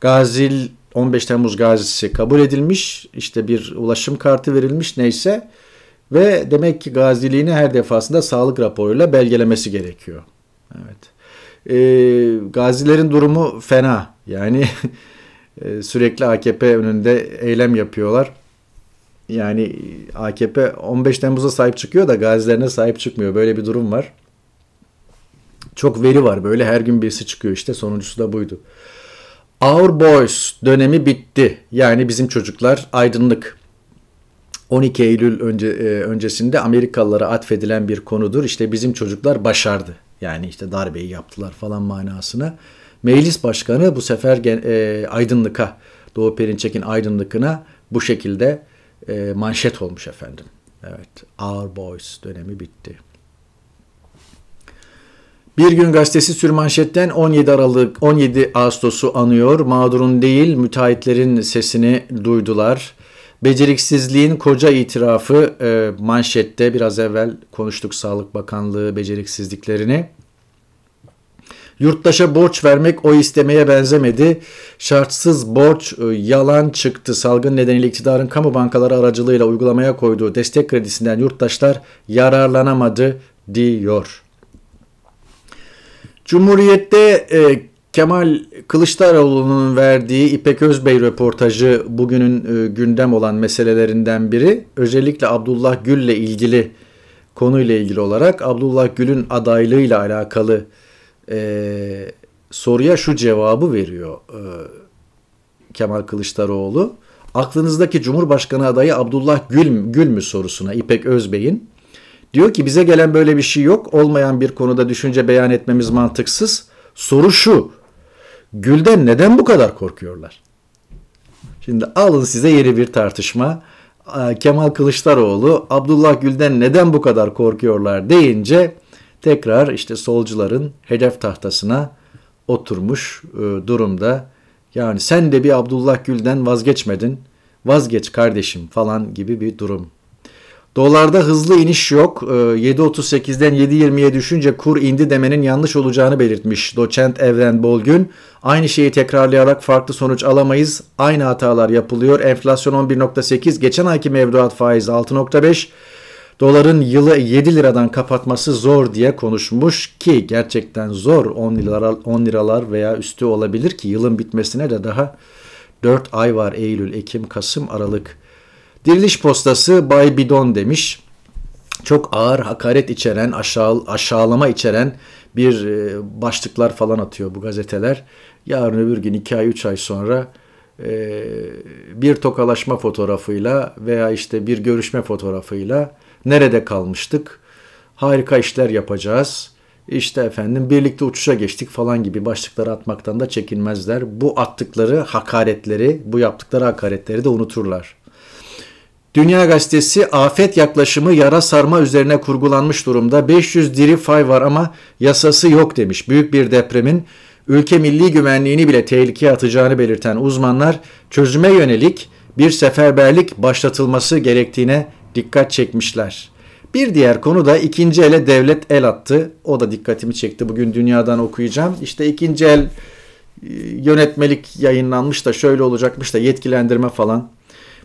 Gazil 15 Temmuz gazisi kabul edilmiş. İşte bir ulaşım kartı verilmiş neyse ve demek ki gaziliğini her defasında sağlık raporuyla belgelemesi gerekiyor. Evet. Ee, gazilerin durumu fena. Yani Ee, sürekli AKP önünde eylem yapıyorlar. Yani AKP 15 Temmuz'a sahip çıkıyor da gazilerine sahip çıkmıyor. Böyle bir durum var. Çok veri var böyle her gün birisi çıkıyor işte sonuncusu da buydu. Our Boys dönemi bitti. Yani bizim çocuklar aydınlık. 12 Eylül önce, e, öncesinde Amerikalılara atfedilen bir konudur. İşte bizim çocuklar başardı. Yani işte darbeyi yaptılar falan manasına. Meclis başkanı bu sefer e, aydınlıka, Doğu Perinçek'in aydınlıkına bu şekilde e, manşet olmuş efendim. Evet, Our Boys dönemi bitti. Bir gün gazetesi sürmanşetten 17 Aralık 17 Ağustos'u anıyor. Mağdurun değil müteahhitlerin sesini duydular. Beceriksizliğin koca itirafı e, manşette biraz evvel konuştuk Sağlık Bakanlığı beceriksizliklerini. Yurttaşa borç vermek o istemeye benzemedi. Şartsız borç e, yalan çıktı. Salgın nedeniyle iktidarın kamu bankaları aracılığıyla uygulamaya koyduğu destek kredisinden yurttaşlar yararlanamadı diyor. Cumhuriyette e, Kemal Kılıçdaroğlu'nun verdiği İpek Özbey röportajı bugünün e, gündem olan meselelerinden biri. Özellikle Abdullah Gül'le ilgili konuyla ilgili olarak Abdullah Gül'ün adaylığıyla alakalı e, soruya şu cevabı veriyor e, Kemal Kılıçdaroğlu. Aklınızdaki Cumhurbaşkanı adayı Abdullah Gül, Gül mü sorusuna İpek Özbey'in diyor ki bize gelen böyle bir şey yok. Olmayan bir konuda düşünce beyan etmemiz mantıksız. Soru şu. Gül'den neden bu kadar korkuyorlar? Şimdi alın size yeni bir tartışma. Ee, Kemal Kılıçdaroğlu Abdullah Gül'den neden bu kadar korkuyorlar deyince tekrar işte solcuların hedef tahtasına oturmuş e, durumda. Yani sen de bir Abdullah Gül'den vazgeçmedin, vazgeç kardeşim falan gibi bir durum. Dolarda hızlı iniş yok. 7.38'den e, 7.20'ye düşünce kur indi demenin yanlış olacağını belirtmiş doçent Evren Bolgün. Aynı şeyi tekrarlayarak farklı sonuç alamayız. Aynı hatalar yapılıyor. Enflasyon 11.8, geçen ayki mevduat faizi 6.5, Doların yılı 7 liradan kapatması zor diye konuşmuş ki gerçekten zor 10 liralar, 10 liralar veya üstü olabilir ki yılın bitmesine de daha 4 ay var Eylül, Ekim, Kasım, Aralık. Diriliş postası Bay Bidon demiş. Çok ağır hakaret içeren, aşağı, aşağılama içeren bir e, başlıklar falan atıyor bu gazeteler. Yarın öbür gün 2 ay 3 ay sonra e, bir tokalaşma fotoğrafıyla veya işte bir görüşme fotoğrafıyla Nerede kalmıştık? Harika işler yapacağız. İşte efendim birlikte uçuşa geçtik falan gibi başlıkları atmaktan da çekinmezler. Bu attıkları hakaretleri, bu yaptıkları hakaretleri de unuturlar. Dünya Gazetesi afet yaklaşımı yara sarma üzerine kurgulanmış durumda. 500 diri fay var ama yasası yok demiş. Büyük bir depremin ülke milli güvenliğini bile tehlikeye atacağını belirten uzmanlar çözüme yönelik bir seferberlik başlatılması gerektiğine dikkat çekmişler. Bir diğer konu da ikinci ele devlet el attı. O da dikkatimi çekti. Bugün dünyadan okuyacağım. İşte ikinci el e, yönetmelik yayınlanmış da şöyle olacakmış da yetkilendirme falan.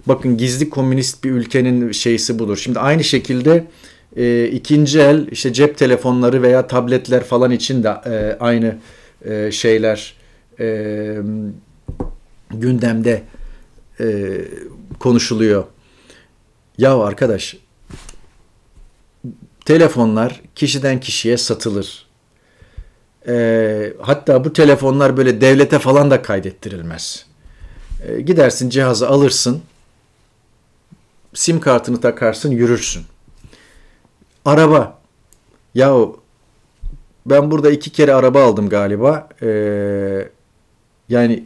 Bakın gizli komünist bir ülkenin şeysi budur. Şimdi aynı şekilde e, ikinci el işte cep telefonları veya tabletler falan için de e, aynı e, şeyler e, gündemde e, konuşuluyor. Ya arkadaş telefonlar kişiden kişiye satılır. E, hatta bu telefonlar böyle devlete falan da kaydettirilmez. E, gidersin cihazı alırsın, sim kartını takarsın, yürürsün. Araba. Yahu ben burada iki kere araba aldım galiba. E, yani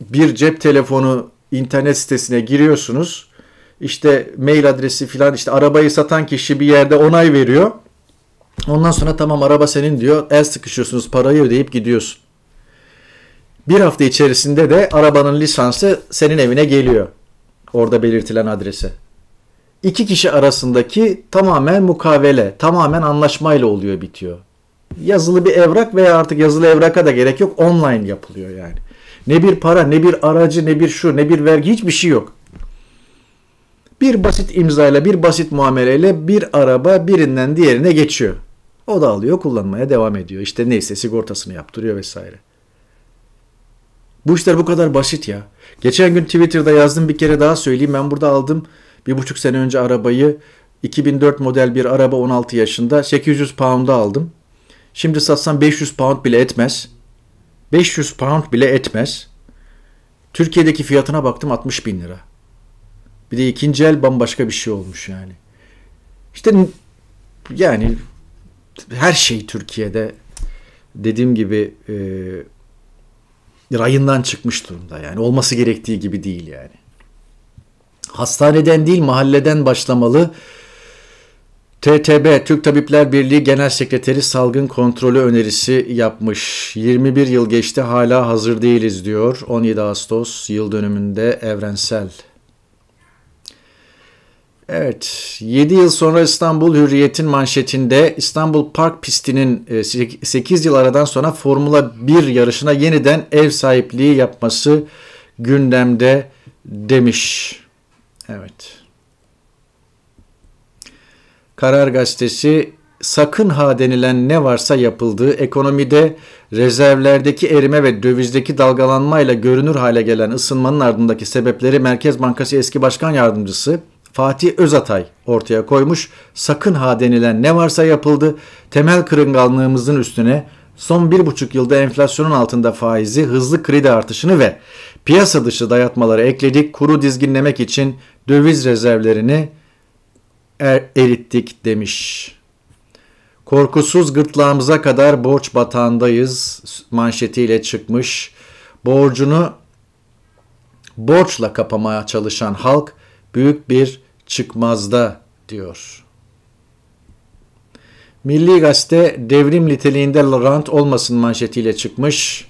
bir cep telefonu internet sitesine giriyorsunuz. İşte mail adresi filan işte arabayı satan kişi bir yerde onay veriyor. Ondan sonra tamam araba senin diyor. El sıkışıyorsunuz parayı ödeyip gidiyorsun. Bir hafta içerisinde de arabanın lisansı senin evine geliyor. Orada belirtilen adrese. İki kişi arasındaki tamamen mukavele, tamamen anlaşmayla oluyor bitiyor. Yazılı bir evrak veya artık yazılı evraka da gerek yok online yapılıyor yani. Ne bir para, ne bir aracı, ne bir şu, ne bir vergi hiçbir şey yok. Bir basit imzayla, bir basit muameleyle bir araba birinden diğerine geçiyor. O da alıyor, kullanmaya devam ediyor. İşte neyse sigortasını yaptırıyor vesaire. Bu işler bu kadar basit ya. Geçen gün Twitter'da yazdım bir kere daha söyleyeyim. Ben burada aldım bir buçuk sene önce arabayı. 2004 model bir araba 16 yaşında 800 pound'a aldım. Şimdi satsam 500 pound bile etmez. 500 pound bile etmez. Türkiye'deki fiyatına baktım 60 bin lira. Bir de ikinci el bambaşka bir şey olmuş yani. İşte yani her şey Türkiye'de dediğim gibi e, rayından çıkmış durumda yani. Olması gerektiği gibi değil yani. Hastaneden değil mahalleden başlamalı TTB Türk Tabipler Birliği Genel Sekreteri salgın kontrolü önerisi yapmış. 21 yıl geçti hala hazır değiliz diyor. 17 Ağustos yıl dönümünde evrensel. Evet 7 yıl sonra İstanbul Hürriyet'in manşetinde İstanbul Park pistinin 8 e, yıl aradan sonra Formula 1 yarışına yeniden ev sahipliği yapması gündemde demiş. Evet. Karar Gazetesi sakın ha denilen ne varsa yapıldığı, ekonomide rezervlerdeki erime ve dövizdeki dalgalanmayla görünür hale gelen ısınmanın ardındaki sebepleri Merkez Bankası eski başkan yardımcısı Fatih Özatay ortaya koymuş. Sakın ha denilen ne varsa yapıldı. Temel kırınganlığımızın üstüne son bir buçuk yılda enflasyonun altında faizi, hızlı kredi artışını ve piyasa dışı dayatmaları ekledik. Kuru dizginlemek için döviz rezervlerini er, erittik demiş. Korkusuz gırtlağımıza kadar borç batağındayız manşetiyle çıkmış. Borcunu borçla kapamaya çalışan halk büyük bir çıkmazda diyor. Milli Gazete devrim niteliğinde rant olmasın manşetiyle çıkmış.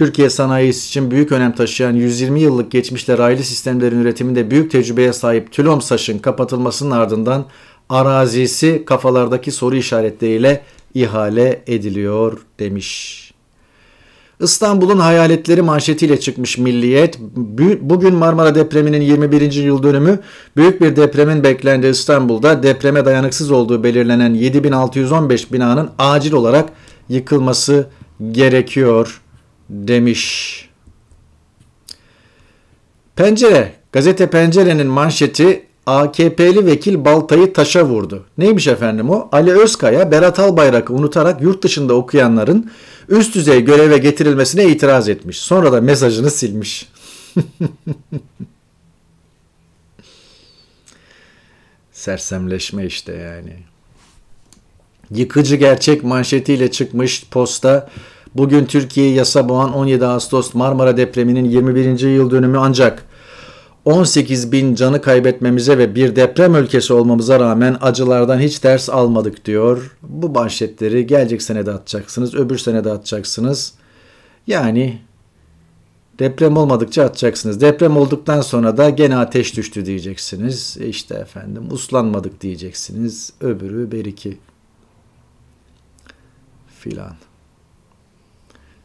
Türkiye sanayisi için büyük önem taşıyan 120 yıllık geçmişte raylı sistemlerin üretiminde büyük tecrübeye sahip Tülomsaş'ın kapatılmasının ardından arazisi kafalardaki soru işaretleriyle ihale ediliyor demiş. İstanbul'un hayaletleri manşetiyle çıkmış Milliyet. Bugün Marmara depreminin 21. yıl dönümü büyük bir depremin beklendiği İstanbul'da depreme dayanıksız olduğu belirlenen 7615 binanın acil olarak yıkılması gerekiyor demiş. Pencere, gazete Pencere'nin manşeti AKP'li vekil baltayı taşa vurdu. Neymiş efendim o? Ali Özkaya Berat Albayrak'ı unutarak yurt dışında okuyanların üst düzey göreve getirilmesine itiraz etmiş. Sonra da mesajını silmiş. Sersemleşme işte yani. Yıkıcı gerçek manşetiyle çıkmış posta Bugün Türkiye'yi yasa boğan 17 Ağustos Marmara depreminin 21. yıl dönümü ancak 18 bin canı kaybetmemize ve bir deprem ülkesi olmamıza rağmen acılardan hiç ders almadık diyor. Bu manşetleri gelecek sene de atacaksınız, öbür sene de atacaksınız. Yani deprem olmadıkça atacaksınız. Deprem olduktan sonra da gene ateş düştü diyeceksiniz. E işte efendim uslanmadık diyeceksiniz. Öbürü beriki filan.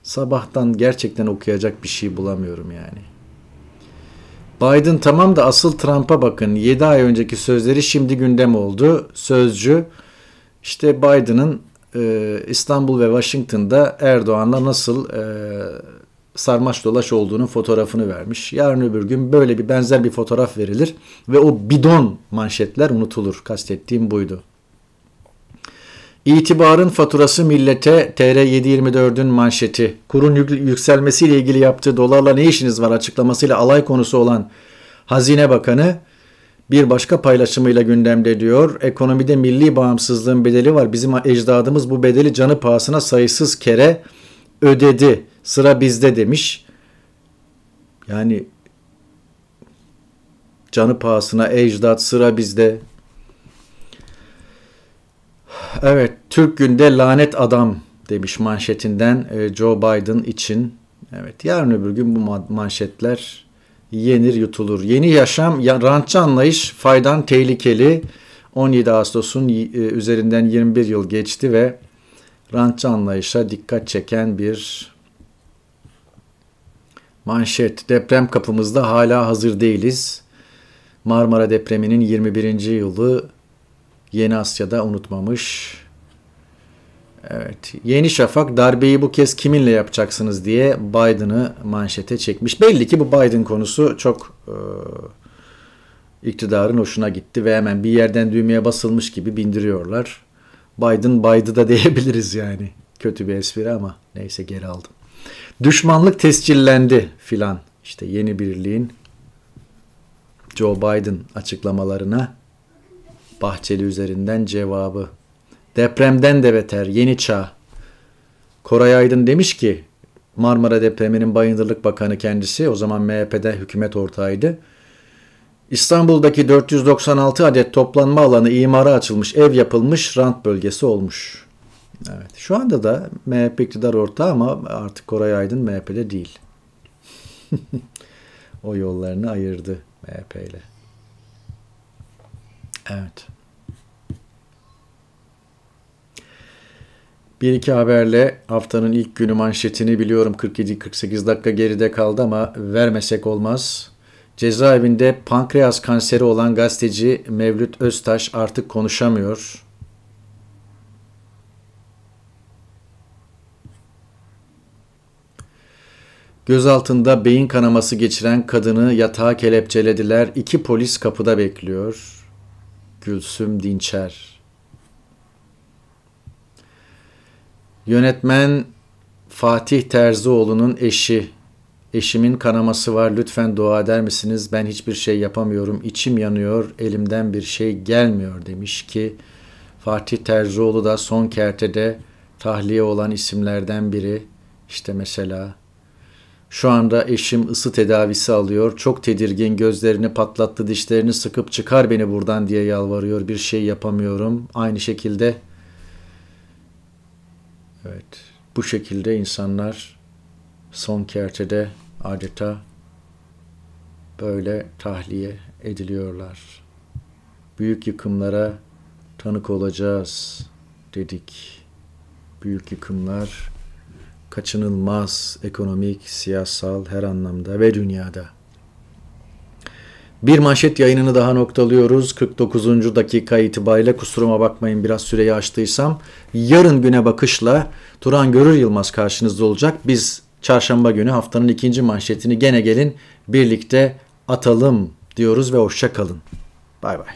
Sabahtan gerçekten okuyacak bir şey bulamıyorum yani. Biden tamam da asıl Trump'a bakın. 7 ay önceki sözleri şimdi gündem oldu. Sözcü işte Biden'ın e, İstanbul ve Washington'da Erdoğan'la nasıl e, sarmaş dolaş olduğunun fotoğrafını vermiş. Yarın öbür gün böyle bir benzer bir fotoğraf verilir ve o bidon manşetler unutulur. Kastettiğim buydu. İtibarın faturası millete TR724'ün manşeti. Kurun yükselmesiyle ilgili yaptığı dolarla ne işiniz var açıklamasıyla alay konusu olan Hazine Bakanı bir başka paylaşımıyla gündemde diyor. Ekonomide milli bağımsızlığın bedeli var. Bizim ecdadımız bu bedeli canı pahasına sayısız kere ödedi. Sıra bizde demiş. Yani canı pahasına ecdat sıra bizde Evet, Türk günde lanet adam demiş manşetinden e, Joe Biden için. Evet, yarın öbür gün bu manşetler yenir yutulur. Yeni yaşam, rantçı anlayış faydan tehlikeli. 17 Ağustos'un e, üzerinden 21 yıl geçti ve rantçı anlayışa dikkat çeken bir manşet. Deprem kapımızda hala hazır değiliz. Marmara depreminin 21. yılı Yeni Asya'da unutmamış. Evet. Yeni Şafak darbeyi bu kez kiminle yapacaksınız diye Biden'ı manşete çekmiş. Belli ki bu Biden konusu çok e, iktidarın hoşuna gitti ve hemen bir yerden düğmeye basılmış gibi bindiriyorlar. Biden Biden'ı da diyebiliriz yani. Kötü bir espri ama neyse geri aldım. Düşmanlık tescillendi filan. İşte yeni birliğin Joe Biden açıklamalarına Bahçeli üzerinden cevabı. Depremden de beter yeni çağ. Koray Aydın demiş ki Marmara depreminin Bayındırlık Bakanı kendisi o zaman MHP'de hükümet ortağıydı. İstanbul'daki 496 adet toplanma alanı imara açılmış, ev yapılmış, rant bölgesi olmuş. Evet. Şu anda da MHP iktidar ortağı ama artık Koray Aydın MHP'de değil. o yollarını ayırdı MHP ile. Evet. Bir iki haberle haftanın ilk günü manşetini biliyorum 47-48 dakika geride kaldı ama vermesek olmaz. Cezaevinde pankreas kanseri olan gazeteci Mevlüt Öztaş artık konuşamıyor. Gözaltında beyin kanaması geçiren kadını yatağa kelepçelediler. İki polis kapıda bekliyor. Gülsüm Dinçer Yönetmen Fatih Terzioğlu'nun eşi. Eşimin kanaması var lütfen dua eder misiniz? Ben hiçbir şey yapamıyorum. İçim yanıyor. Elimden bir şey gelmiyor demiş ki Fatih Terzioğlu da son kertede tahliye olan isimlerden biri. İşte mesela şu anda eşim ısı tedavisi alıyor. Çok tedirgin gözlerini patlattı dişlerini sıkıp çıkar beni buradan diye yalvarıyor. Bir şey yapamıyorum. Aynı şekilde Evet. Bu şekilde insanlar son kertede adeta böyle tahliye ediliyorlar. Büyük yıkımlara tanık olacağız dedik. Büyük yıkımlar kaçınılmaz ekonomik, siyasal her anlamda ve dünyada. Bir manşet yayınını daha noktalıyoruz. 49. dakika itibariyle kusuruma bakmayın biraz süreyi aştıysam. Yarın güne bakışla Turan Görür Yılmaz karşınızda olacak. Biz çarşamba günü haftanın ikinci manşetini gene gelin birlikte atalım diyoruz ve hoşça kalın. Bay bay.